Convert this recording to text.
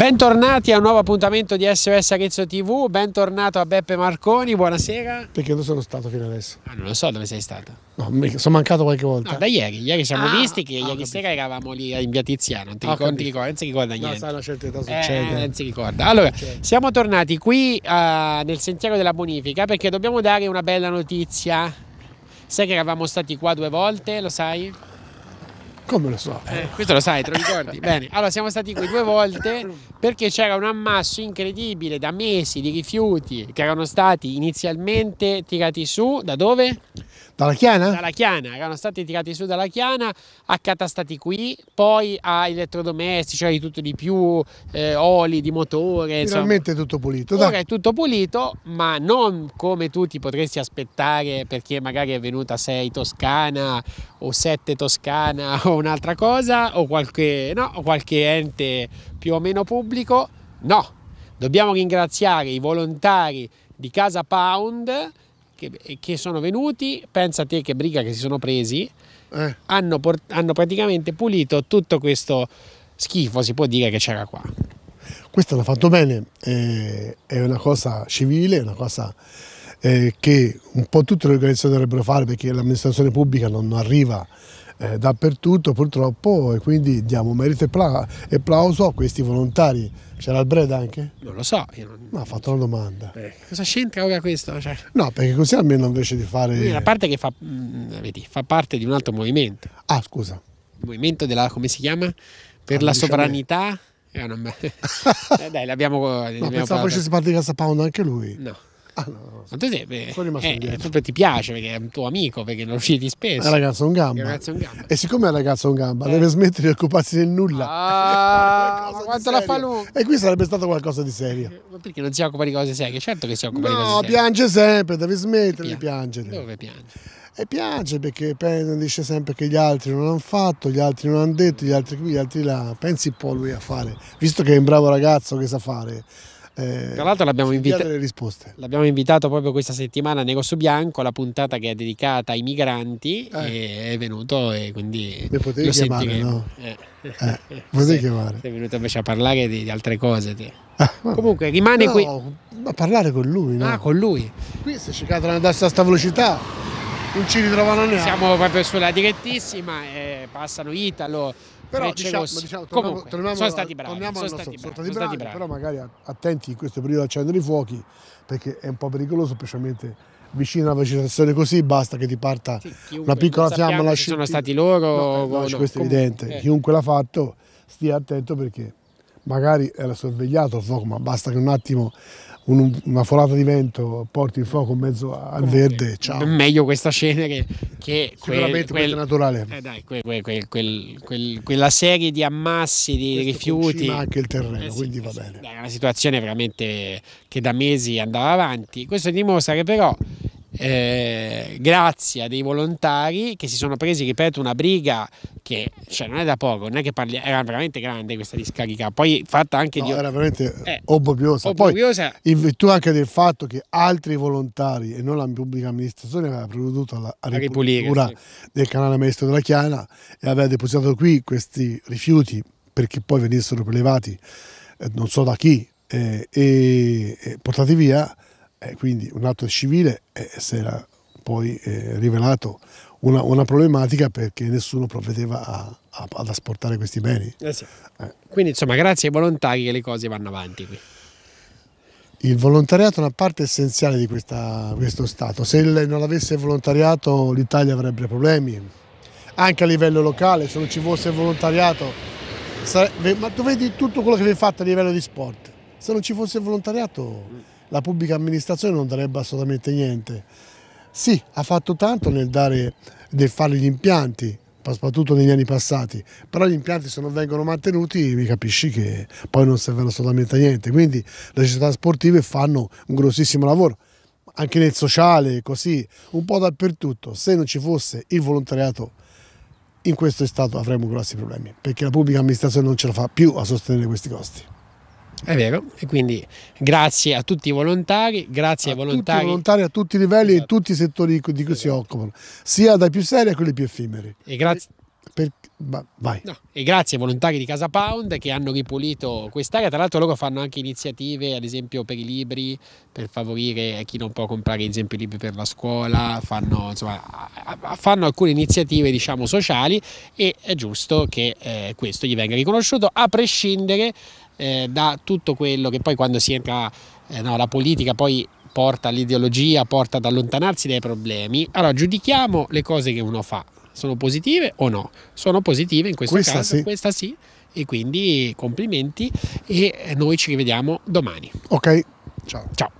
Bentornati a un nuovo appuntamento di SOS Arezzo TV, bentornato a Beppe Marconi, buonasera. Perché dove sono stato fino adesso? Ah, non lo so dove sei stato. No, sono mancato qualche volta. No, da ieri, ieri siamo ah, visti che ieri capito. sera eravamo lì in via Tiziano, non ti, ah, ricordi, ricordi, non si ricorda niente. No, sai una certa età eh, succede. Eh, non si ricorda. Allora, siamo tornati qui uh, nel sentiero della bonifica perché dobbiamo dare una bella notizia. Sai che eravamo stati qua due volte, lo sai? Come lo so? Eh, questo lo sai, te lo ricordi? Bene, allora siamo stati qui due volte perché c'era un ammasso incredibile da mesi di rifiuti che erano stati inizialmente tirati su da dove? Dalla Chiana? Dalla Chiana, erano stati tirati su dalla Chiana, accatastati qui, poi a elettrodomestici, cioè di tutto di più, eh, oli di motore. Finalmente insomma. tutto pulito. Dai. è tutto pulito, ma non come tu ti potresti aspettare perché magari è venuta 6 Toscana o 7 Toscana o un'altra cosa o qualche, no, qualche ente più o meno pubblico? No, dobbiamo ringraziare i volontari di Casa Pound che, che sono venuti, pensa a te che briga che si sono presi, eh. hanno, port- hanno praticamente pulito tutto questo schifo, si può dire, che c'era qua. Questo l'ha fatto bene, eh, è una cosa civile, è una cosa eh, che un po' tutte le organizzazioni dovrebbero fare perché l'amministrazione pubblica non arriva eh, dappertutto purtroppo e quindi diamo merito e applauso a questi volontari. C'era il Breda anche? Non lo so. Io non... No, ho fatto una domanda. Eh, cosa c'entra ora questo? Cioè... No, perché così almeno invece di fare... La parte che fa, mh, mm, vedi, fa parte di un altro movimento. Ah, scusa. Il movimento della, come si chiama? Per ah, la sovranità... Eh, non... Eh, dai, l'abbiamo... No, pensavo facesse parte di Casa Pound anche lui. No. Ah, no, no. Ma te sei, eh, ti piace perché è un tuo amico, perché non citi spesso. È ragazzo un gamba. Ragazzo un gamba. E siccome è ragazzo un gamba, eh. deve smettere di occuparsi del nulla. Ah, quanto la fa lunga. E qui sarebbe stato qualcosa di serio. Eh, ma perché non si occupa di cose serie? Certo che si occupa no, di cose serie. No, piange sempre, deve smettere di piangere. Dove piange? E piange perché dice sempre che gli altri non hanno fatto, gli altri non hanno detto, gli altri qui, gli altri là. Pensi un po' lui a fare, visto che è un bravo ragazzo che sa fare eh, Tra l'altro l'abbiamo, invita- l'abbiamo, invitato proprio questa settimana a Negozio Bianco, la puntata che è dedicata ai migranti, eh. è venuto e quindi... Mi potevi chiamare, che... no? Eh. Eh, potevi chiamare. Sei venuto invece a parlare di, di altre cose. Ah, Comunque rimane no, qui... A parlare con lui, no? Ah, con lui. Qui se cercate di andare a questa velocità non ci ritrovano neanche. Siamo proprio sulla direttissima, eh, passano Italo, però diciamo, diciamo, Comunque, torniamo, sono stati bravi, torniamo sono, stati nostro, bravi, sono, stati bravi, però magari attenti in questo periodo a accendere i fuochi perché è un po' pericoloso, specialmente vicino alla vegetazione così basta che ti parta sì, chiunque, una piccola fiamma la sono stati loro no, eh, no, no, questo è evidente eh. chiunque l'ha fatto stia attento perché magari era sorvegliato il fuoco ma basta che un attimo un, una folata di vento porti il fuoco in mezzo al verde, ciao. Meglio questa cenere che quel, quel, naturale. Eh dai, quel, quella serie di ammassi di Questo rifiuti. Ma anche il terreno, eh sì, quindi eh, va bene. Era una situazione veramente che da mesi andava avanti. Questo dimostra che però eh, grazie a dei volontari che si sono presi, ripeto, una briga che cioè, non è da poco, non è che parli, era veramente grande questa discarica, poi fatta anche no, di... Era veramente eh, obbobiosa. Poi, in virtù anche del fatto che altri volontari e non la pubblica amministrazione aveva provveduto alla, ripulire ripulitura sì. del canale maestro della Chiana e aveva depositato qui questi rifiuti perché poi venissero prelevati eh, non so da chi eh, e portati via eh, quindi un atto civile eh, si era poi eh, rivelato una, una, problematica perché nessuno provvedeva a, a, ad asportare questi beni. Eh sì. Eh. Quindi insomma grazie ai volontari che le cose vanno avanti qui. Il volontariato è una parte essenziale di questa, questo Stato, se non avesse il volontariato l'Italia avrebbe problemi, anche a livello locale, se non ci fosse il volontariato, sarebbe, ma tu vedi tutto quello che viene fatto a livello di sport, se non ci fosse il volontariato la pubblica amministrazione non darebbe assolutamente niente. Sì, ha fatto tanto nel, dare, nel fare gli impianti, soprattutto negli anni passati, però gli impianti se non vengono mantenuti mi capisci che poi non servono assolutamente a niente, quindi le società sportive fanno un grossissimo lavoro, anche nel sociale, così, un po' dappertutto, se non ci fosse il volontariato in questo stato avremmo grossi problemi, perché la pubblica amministrazione non ce la fa più a sostenere questi costi. È vero, e quindi grazie a tutti i volontari, grazie a ai volontari. Tutti volontari a tutti i livelli esatto. e tutti i settori di cui esatto. si occupano, sia dai più seri a quelli più effimeri. E grazie. Per... No. E grazie ai volontari di Casa Pound che hanno ripulito quest'area. Tra l'altro, loro fanno anche iniziative, ad esempio, per i libri, per favorire chi non può comprare, ad esempio, i libri per la scuola. Fanno, insomma, fanno alcune iniziative, diciamo, sociali e è giusto che eh, questo gli venga riconosciuto, a prescindere eh, da tutto quello che poi quando si entra, eh, no, la politica poi porta all'ideologia, porta ad allontanarsi dai problemi. Allora giudichiamo le cose che uno fa, sono positive o no? Sono positive in questo questa caso, sì. questa sì. E quindi complimenti e noi ci rivediamo domani. Ok, ciao. Ciao.